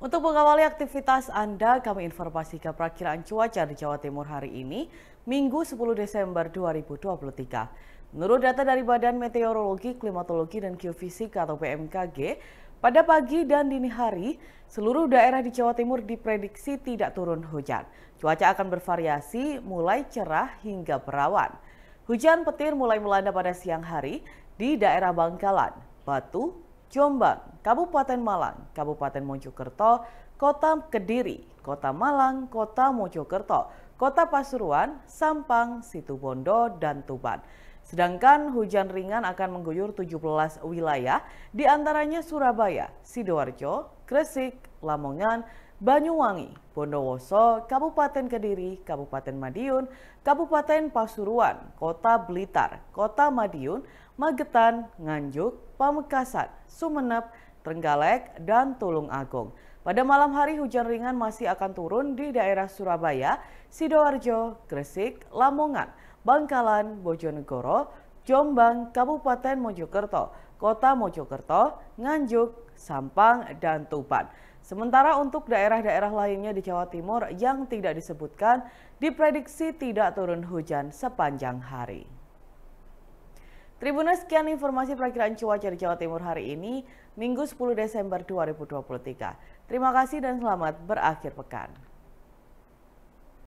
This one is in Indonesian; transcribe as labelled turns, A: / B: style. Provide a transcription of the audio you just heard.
A: Untuk mengawali aktivitas Anda, kami informasikan perakiraan cuaca di Jawa Timur hari ini, Minggu 10 Desember 2023. Menurut data dari Badan Meteorologi, Klimatologi, dan Geofisika atau BMKG, pada pagi dan dini hari, seluruh daerah di Jawa Timur diprediksi tidak turun hujan. Cuaca akan bervariasi mulai cerah hingga berawan. Hujan petir mulai melanda pada siang hari di daerah Bangkalan, Batu, Jombang, Kabupaten Malang, Kabupaten Mojokerto, Kota Kediri, Kota Malang, Kota Mojokerto, Kota Pasuruan, Sampang, Situbondo, dan Tuban. Sedangkan hujan ringan akan mengguyur 17 wilayah, diantaranya Surabaya, Sidoarjo, Gresik, Lamongan, Banyuwangi, Bondowoso, Kabupaten Kediri, Kabupaten Madiun, Kabupaten Pasuruan, Kota Blitar, Kota Madiun, Magetan, Nganjuk, Pamekasan, Sumeneb, Trenggalek, dan Tulung Agung. Pada malam hari hujan ringan masih akan turun di daerah Surabaya, Sidoarjo, Gresik, Lamongan, Bangkalan, Bojonegoro, Jombang, Kabupaten Mojokerto, Kota Mojokerto, Nganjuk, Sampang, dan Tuban. Sementara untuk daerah-daerah lainnya di Jawa Timur yang tidak disebutkan, diprediksi tidak turun hujan sepanjang hari. Tribunnews. sekian informasi perakhiran cuaca di Jawa Timur hari ini, Minggu 10 Desember 2023. Terima kasih dan selamat berakhir pekan.